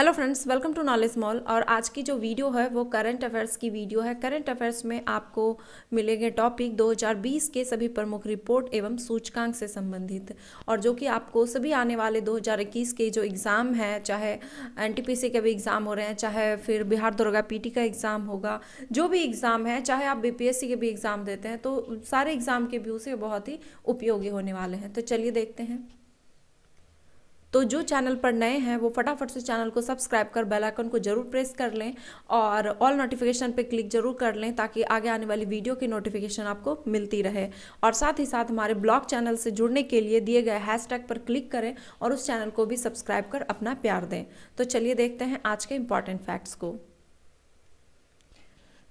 hello friends welcome to knowledge mall और आज की जो वीडियो है वो करंट अफेयर्स की वीडियो है करंट अफेयर्स में आपको मिलेंगे टॉपिक 2020 के सभी प्रमुख रिपोर्ट एवं सूचकांक से संबंधित और जो कि आपको सभी आने वाले 2021 के जो एग्ज़ाम हैं चाहे एनटीपीसी के भी एग्ज़ाम हो रहे हैं चाहे फिर बिहार दुर्गा पी का एग्ज़ाम होगा जो भी एग्ज़ाम है चाहे आप बी के भी एग्ज़ाम देते हैं तो सारे एग्ज़ाम के व्यू से बहुत ही उपयोगी होने वाले हैं तो चलिए देखते हैं तो जो चैनल पर नए हैं वो फटाफट से चैनल को सब्सक्राइब कर बेल आइकन को जरूर प्रेस कर लें और ऑल नोटिफिकेशन पे क्लिक जरूर कर लें ताकि आगे आने वाली वीडियो की नोटिफिकेशन आपको मिलती रहे और साथ ही साथ हमारे ब्लॉग चैनल से जुड़ने के लिए दिए गए हैशटैग पर क्लिक करें और उस चैनल को भी सब्सक्राइब कर अपना प्यार दें तो चलिए देखते हैं आज के इंपॉर्टेंट फैक्ट्स को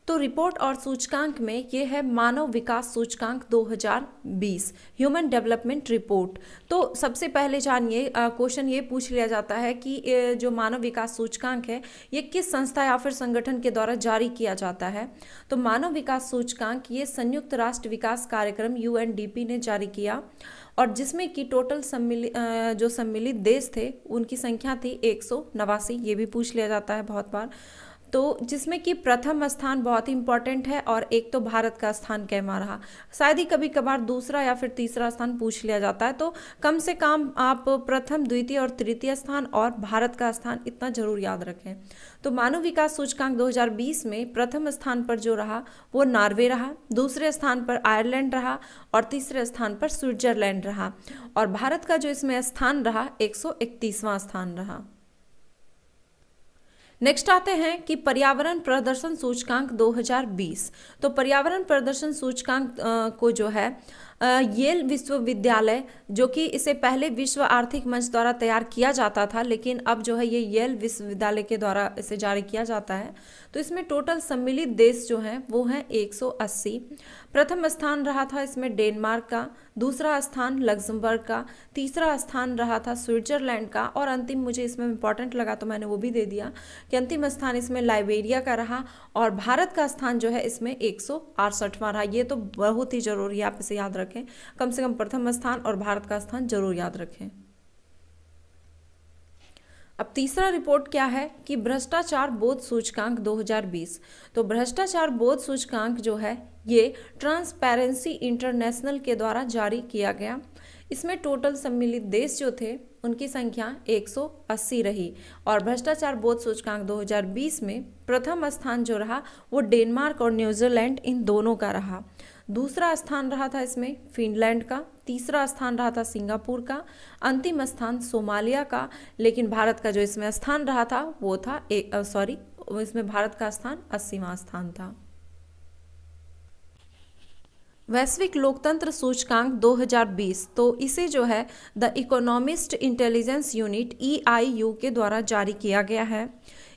तो रिपोर्ट और सूचकांक में ये है मानव विकास सूचकांक 2020 ह्यूमन डेवलपमेंट रिपोर्ट तो सबसे पहले जानिए क्वेश्चन ये पूछ लिया जाता है कि जो मानव विकास सूचकांक है ये किस संस्था या फिर संगठन के द्वारा जारी किया जाता है तो मानव विकास सूचकांक ये संयुक्त राष्ट्र विकास कार्यक्रम यू ने जारी किया और जिसमें कि टोटल सम्मिलित जो सम्मिलित देश थे उनकी संख्या थी एक ये भी पूछ लिया जाता है बहुत बार तो जिसमें कि प्रथम स्थान बहुत ही इंपॉर्टेंट है और एक तो भारत का स्थान कैमा रहा शायद ही कभी कभार दूसरा या फिर तीसरा स्थान पूछ लिया जाता है तो कम से कम आप प्रथम द्वितीय और तृतीय स्थान और भारत का स्थान इतना जरूर याद रखें तो मानव विकास सूचकांक 2020 में प्रथम स्थान पर जो रहा वो नॉर्वे रहा दूसरे स्थान पर आयरलैंड रहा और तीसरे स्थान पर स्विट्जरलैंड रहा और भारत का जो इसमें स्थान रहा एक स्थान रहा नेक्स्ट आते हैं कि पर्यावरण प्रदर्शन सूचकांक 2020 तो पर्यावरण प्रदर्शन सूचकांक को जो है येल विश्वविद्यालय जो कि इसे पहले विश्व आर्थिक मंच द्वारा तैयार किया जाता था लेकिन अब जो है ये येल विश्वविद्यालय के द्वारा इसे जारी किया जाता है तो इसमें टोटल सम्मिलित देश जो हैं वो हैं 180 प्रथम स्थान रहा था इसमें डेनमार्क का दूसरा स्थान लग्जमबर्ग का तीसरा स्थान रहा था स्विट्जरलैंड का और अंतिम मुझे इसमें इंपॉर्टेंट लगा तो मैंने वो भी दे दिया कि अंतिम स्थान इसमें लाइबेरिया का रहा और भारत का स्थान जो है इसमें एक रहा ये तो बहुत ही ज़रूरी है आप इसे याद रखें कम से कम प्रथम स्थान और भारत का स्थान जरूर याद रखें अब तीसरा रिपोर्ट क्या है कि भ्रष्टाचार बोध सूचकांक 2020 तो भ्रष्टाचार बोध सूचकांक जो है ये ट्रांसपेरेंसी इंटरनेशनल के द्वारा जारी किया गया इसमें टोटल सम्मिलित देश जो थे उनकी संख्या 180 रही और भ्रष्टाचार बोध सूचकांक 2020 में प्रथम स्थान जो रहा वो डेनमार्क और न्यूजीलैंड इन दोनों का रहा दूसरा स्थान रहा था इसमें फिनलैंड का तीसरा स्थान रहा था सिंगापुर का अंतिम स्थान सोमालिया का लेकिन भारत का जो इसमें स्थान रहा था वो था सॉरी इसमें भारत का स्थान अस्सीवा स्थान था वैश्विक लोकतंत्र सूचकांक 2020 तो इसे जो है the Economist intelligence unit E के द्वारा जारी किया गया है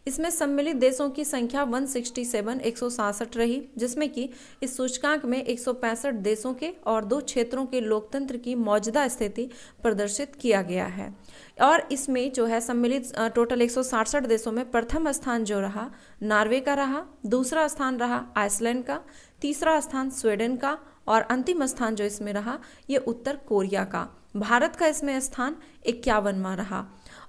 इसमें सम्मिलित देशों की संख्या 167 166 रही जिसमें कि इस सूचकांक में 165 देशों के और दो क्षेत्रों के लोकतंत्र की मौजूदा स्थिति प्रदर्शित किया गया है और इसमें जो है सम्मिलित टोटल एक देशों में प्रथम स्थान जो रहा नार्वे का रहा दूसरा स्थान रहा आइसलैंड का तीसरा स्थान स्वीडन का और अंतिम स्थान जो इसमें रहा ये उत्तर कोरिया का भारत का इसमें स्थान इक्यावनवा रहा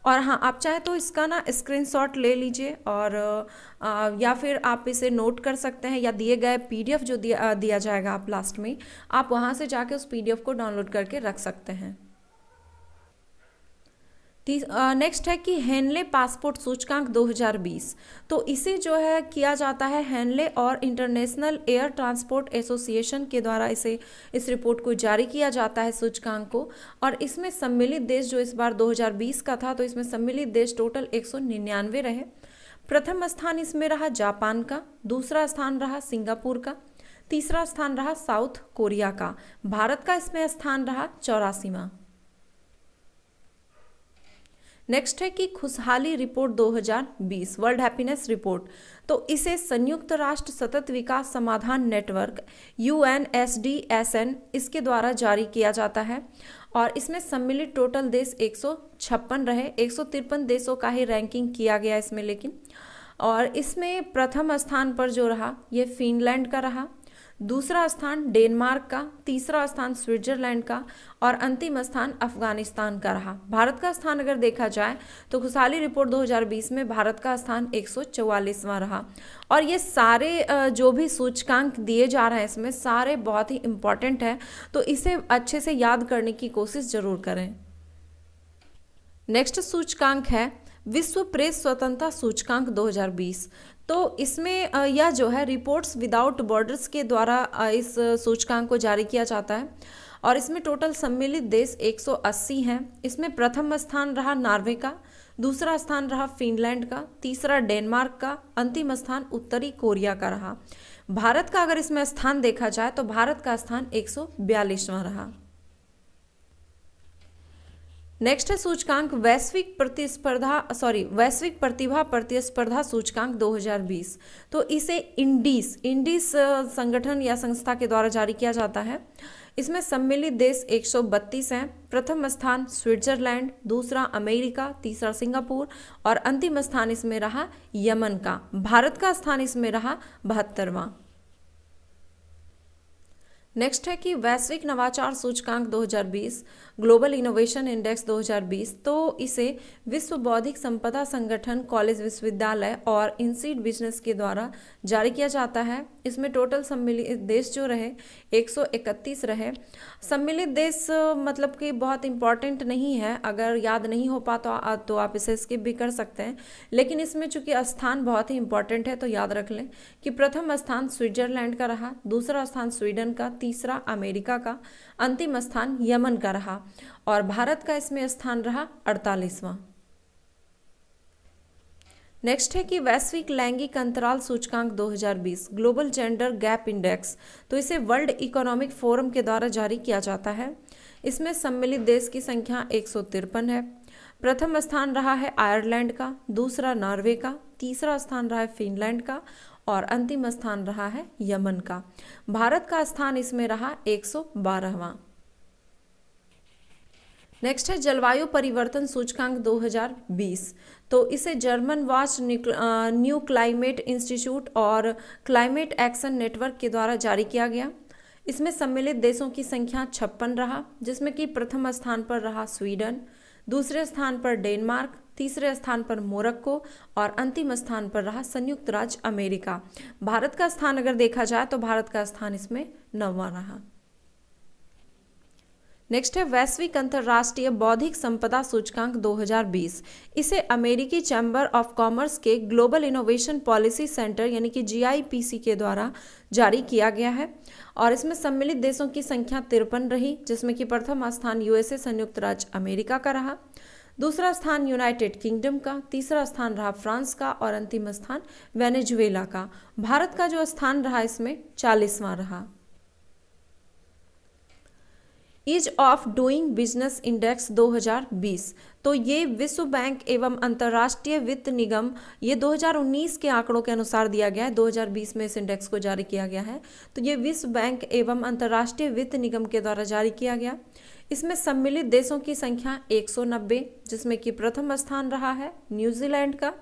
और हाँ आप चाहे तो इसका ना स्क्रीनशॉट ले लीजिए और आ, या फिर आप इसे नोट कर सकते हैं या दिए गए पीडीएफ जो दिया दिया जाएगा आप लास्ट में आप वहाँ से जाके उस पीडीएफ को डाउनलोड करके रख सकते हैं नेक्स्ट है कि हेनले पासपोर्ट सूचकांक 2020 तो इसे जो है किया जाता है हेनले और इंटरनेशनल एयर ट्रांसपोर्ट एसोसिएशन के द्वारा इसे इस रिपोर्ट को जारी किया जाता है सूचकांक को और इसमें सम्मिलित देश जो इस बार 2020 का था तो इसमें सम्मिलित देश टोटल एक रहे प्रथम स्थान इसमें रहा जापान का दूसरा स्थान रहा सिंगापुर का तीसरा स्थान रहा साउथ कोरिया का भारत का इसमें स्थान रहा चौरासीवा नेक्स्ट है कि खुशहाली रिपोर्ट 2020 वर्ल्ड हैप्पीनेस रिपोर्ट तो इसे संयुक्त राष्ट्र सतत विकास समाधान network U N S D S N इसके द्वारा जारी किया जाता है और इसमें सम्मिलित टोटल देश एक रहे एक देशों का ही रैंकिंग किया गया इसमें लेकिन और इसमें प्रथम स्थान पर जो रहा ये फिनलैंड का रहा दूसरा स्थान डेनमार्क का तीसरा स्थान स्विट्जरलैंड का और अंतिम स्थान अफगानिस्तान का रहा भारत का स्थान अगर देखा जाए तो खुशहाली रिपोर्ट 2020 में भारत का स्थान एक रहा और ये सारे जो भी सूचकांक दिए जा रहे हैं इसमें सारे बहुत ही इम्पॉर्टेंट हैं तो इसे अच्छे से याद करने की कोशिश ज़रूर करें नेक्स्ट सूचकांक है विश्व प्रेस स्वतंत्रता सूचकांक 2020 तो इसमें यह जो है रिपोर्ट्स विदाउट बॉर्डर्स के द्वारा इस सूचकांक को जारी किया जाता है और इसमें टोटल सम्मिलित देश 180 हैं इसमें प्रथम स्थान रहा नॉर्वे का दूसरा स्थान रहा फिनलैंड का तीसरा डेनमार्क का अंतिम स्थान उत्तरी कोरिया का रहा भारत का अगर इसमें स्थान देखा जाए तो भारत का स्थान एक रहा नेक्स्ट है सूचकांक वैश्विक प्रतिस्पर्धा सॉरी वैश्विक प्रतिभा प्रतिस्पर्धा सूचकांक 2020 तो इसे इंडीस इंडीस संगठन या संस्था के द्वारा जारी किया जाता है इसमें सम्मिलित देश 132 हैं प्रथम स्थान स्विट्जरलैंड दूसरा अमेरिका तीसरा सिंगापुर और अंतिम स्थान इसमें रहा यमन का भारत का स्थान इसमें रहा बहत्तरवां नेक्स्ट है कि वैश्विक नवाचार सूचकांक 2020 ग्लोबल इनोवेशन इंडेक्स 2020 तो इसे विश्व बौद्धिक संपदा संगठन कॉलेज विश्वविद्यालय और इनसीड बिजनेस के द्वारा जारी किया जाता है इसमें टोटल सम्मिलित देश जो रहे 131 रहे सम्मिलित देश मतलब कि बहुत इम्पॉर्टेंट नहीं है अगर याद नहीं हो पाता तो, तो आप इसे स्किप भी कर सकते हैं लेकिन इसमें चूंकि स्थान बहुत ही इम्पॉर्टेंट है तो याद रख लें कि प्रथम स्थान स्विट्जरलैंड का रहा दूसरा स्थान स्वीडन का तीसरा अमेरिका का अंतिम स्थान यमन का रहा और भारत का इसमें स्थान रहा अड़तालीसवां नेक्स्ट है कि वैश्विक लैंगिक अंतराल सूचकांक 2020 ग्लोबल जेंडर गैप इंडेक्स तो इसे वर्ल्ड इकोनॉमिक फोरम के द्वारा जारी किया जाता है इसमें सम्मिलित देश की संख्या एक है प्रथम स्थान रहा है आयरलैंड का दूसरा नॉर्वे का तीसरा स्थान रहा है फिनलैंड का और अंतिम स्थान रहा है यमन का भारत का स्थान इसमें रहा एक सौ नेक्स्ट है जलवायु परिवर्तन सूचकांक 2020 तो इसे German watch new climate institute और क्लाइमेट एक्शन नेटवर्क के द्वारा जारी किया गया इसमें सम्मिलित देशों की संख्या छप्पन रहा जिसमें कि प्रथम स्थान पर रहा स्वीडन दूसरे स्थान पर डेनमार्क तीसरे स्थान पर मोरक्को और अंतिम स्थान पर रहा संयुक्त राज्य अमेरिका भारत का स्थान अगर देखा जाए तो भारत का स्थान इसमें नवा रहा नेक्स्ट है वैश्विक अंतर्राष्ट्रीय बौद्धिक संपदा सूचकांक 2020 इसे अमेरिकी चैम्बर ऑफ कॉमर्स के ग्लोबल इनोवेशन पॉलिसी सेंटर यानी कि जीआईपीसी के द्वारा जारी किया गया है और इसमें सम्मिलित देशों की संख्या तिरपन रही जिसमें कि प्रथम स्थान यूएसए संयुक्त राज्य अमेरिका का रहा दूसरा स्थान यूनाइटेड किंगडम का तीसरा स्थान रहा फ्रांस का और अंतिम स्थान वेनेजुएला का भारत का जो स्थान रहा इसमें चालीसवां रहा ease of doing business index 2020 तो ये विश्व बैंक एवं अंतर्राष्ट्रीय वित्त निगम ये 2019 के आंकड़ों के अनुसार दिया गया है 2020 में इस इंडेक्स को जारी किया गया है तो ये विश्व बैंक एवं अंतर्राष्ट्रीय वित्त निगम के द्वारा जारी किया गया इसमें सम्मिलित देशों की संख्या 190 जिसमें कि प्रथम स्थान रहा है न्यूजीलैंड का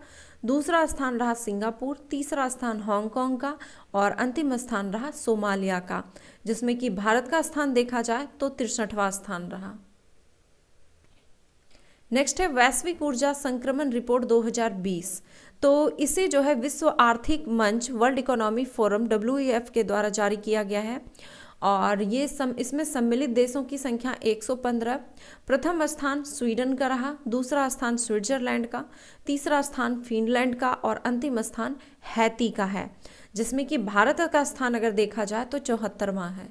दूसरा स्थान रहा सिंगापुर तीसरा स्थान हांगकांग का और अंतिम स्थान रहा सोमालिया का जिसमें कि भारत का स्थान देखा जाए तो तिरसठवां स्थान रहा नेक्स्ट है वैश्विक ऊर्जा संक्रमण रिपोर्ट 2020 तो इसे जो है विश्व आर्थिक मंच world economic forum W e के द्वारा जारी किया गया है और ये सम इसमें सम्मिलित देशों की संख्या 115 प्रथम स्थान स्वीडन का रहा दूसरा स्थान स्विट्जरलैंड का तीसरा स्थान फिनलैंड का और अंतिम स्थान हैती का है जिसमें कि भारत का स्थान अगर देखा जाए तो चौहत्तरवा है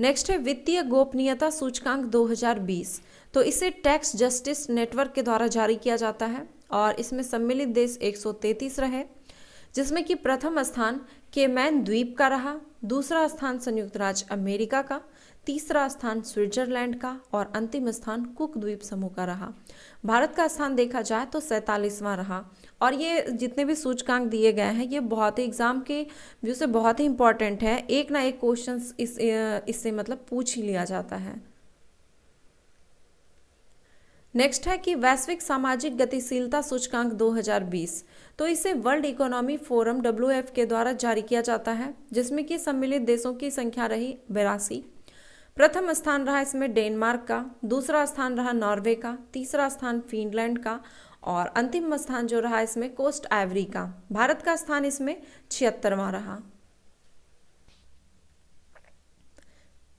नेक्स्ट है वित्तीय गोपनीयता सूचकांक 2020 तो इसे टैक्स जस्टिस नेटवर्क के द्वारा जारी किया जाता है और इसमें सम्मिलित देश 133 रहे जिसमें कि प्रथम स्थान केमैन द्वीप का रहा दूसरा स्थान संयुक्त राज्य अमेरिका का तीसरा स्थान स्विट्जरलैंड का और अंतिम स्थान कुक द्वीप समूह का रहा भारत का स्थान देखा जाए तो सैंतालीसवां रहा और ये जितने भी सूचकांक दिए गए हैं ये बहुत ही एग्ज़ाम के व्यू से बहुत ही इंपॉर्टेंट है एक ना एक क्वेश्चन इस इससे मतलब पूछ ही लिया जाता है नेक्स्ट है कि वैश्विक सामाजिक गतिशीलता सूचकांक 2020 तो इसे वर्ल्ड इकोनॉमी फोरम डब्ल्यू के द्वारा जारी किया जाता है जिसमें कि सम्मिलित देशों की संख्या रही बेरासी प्रथम स्थान रहा इसमें डेनमार्क का दूसरा स्थान रहा नॉर्वे का तीसरा स्थान फिनलैंड का और अंतिम स्थान जो रहा इसमें कोस्ट एवरी का भारत का स्थान इसमें छिहत्तरवा रहा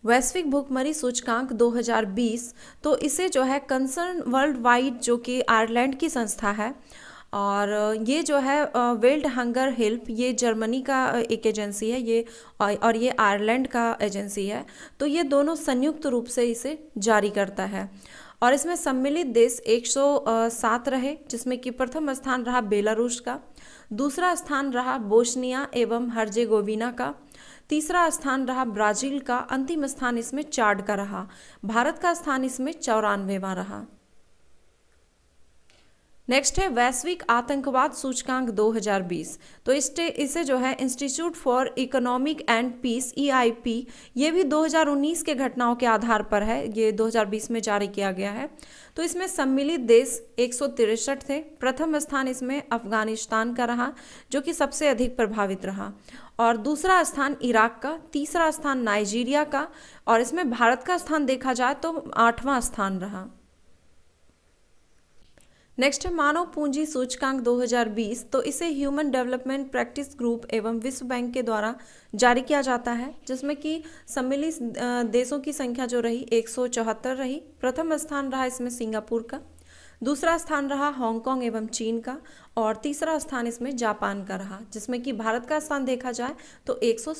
वैश्विक भूखमरी सूचकांक 2020 तो इसे जो है कंसर्न वर्ल्ड वाइड जो कि आयरलैंड की संस्था है और ये जो है वेल्ड हंगर हेल्प ये जर्मनी का एक एजेंसी है ये और ये आयरलैंड का एजेंसी है तो ये दोनों संयुक्त रूप से इसे जारी करता है और इसमें सम्मिलित देश 107 रहे जिसमें कि प्रथम स्थान रहा बेलारूस का दूसरा स्थान रहा बोस्निया एवं हर्जेगोविना का तीसरा स्थान रहा ब्राजील का अंतिम स्थान इसमें चार्ड का रहा भारत का स्थान इसमें चौरानवेवा रहा नेक्स्ट है वैश्विक आतंकवाद सूचकांक 2020 तो इसे इसे जो है institute for economic and peace EIP ये भी 2019 के घटनाओं के आधार पर है ये 2020 में जारी किया गया है तो इसमें सम्मिलित देश एक थे प्रथम स्थान इसमें अफगानिस्तान का रहा जो कि सबसे अधिक प्रभावित रहा और दूसरा स्थान इराक का तीसरा स्थान नाइजीरिया का और इसमें भारत का स्थान देखा जाए तो आठवां स्थान रहा नेक्स्ट है मानव पूंजी सूचकांक 2020 तो इसे ह्यूमन डेवलपमेंट प्रैक्टिस ग्रुप एवं विश्व बैंक के द्वारा जारी किया जाता है जिसमें कि सम्मिलित देशों की संख्या जो रही एक रही प्रथम स्थान रहा इसमें सिंगापुर का दूसरा स्थान रहा हांगकांग एवं चीन का और तीसरा स्थान इसमें जापान का रहा जिसमें कि भारत का स्थान देखा जाए तो एक सौ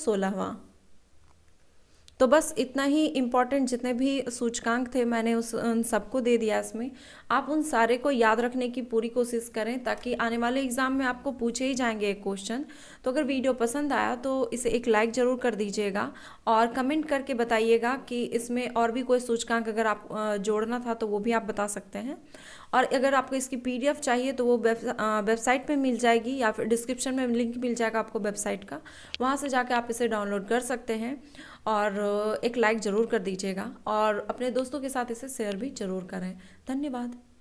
तो बस इतना ही इम्पॉर्टेंट जितने भी सूचकांक थे मैंने उस उन सबको दे दिया इसमें आप उन सारे को याद रखने की पूरी कोशिश करें ताकि आने वाले एग्ज़ाम में आपको पूछे ही जाएंगे एक क्वेश्चन तो अगर वीडियो पसंद आया तो इसे एक लाइक ज़रूर कर दीजिएगा और कमेंट करके बताइएगा कि इसमें और भी कोई सूचकांक अगर आप जोड़ना था तो वो भी आप बता सकते हैं और अगर आपको इसकी पीडीएफ चाहिए तो वो वेबसाइट पे मिल जाएगी या फिर डिस्क्रिप्शन में लिंक मिल जाएगा आपको वेबसाइट का वहाँ से जाके आप इसे डाउनलोड कर सकते हैं और एक लाइक ज़रूर कर दीजिएगा और अपने दोस्तों के साथ इसे शेयर भी ज़रूर करें धन्यवाद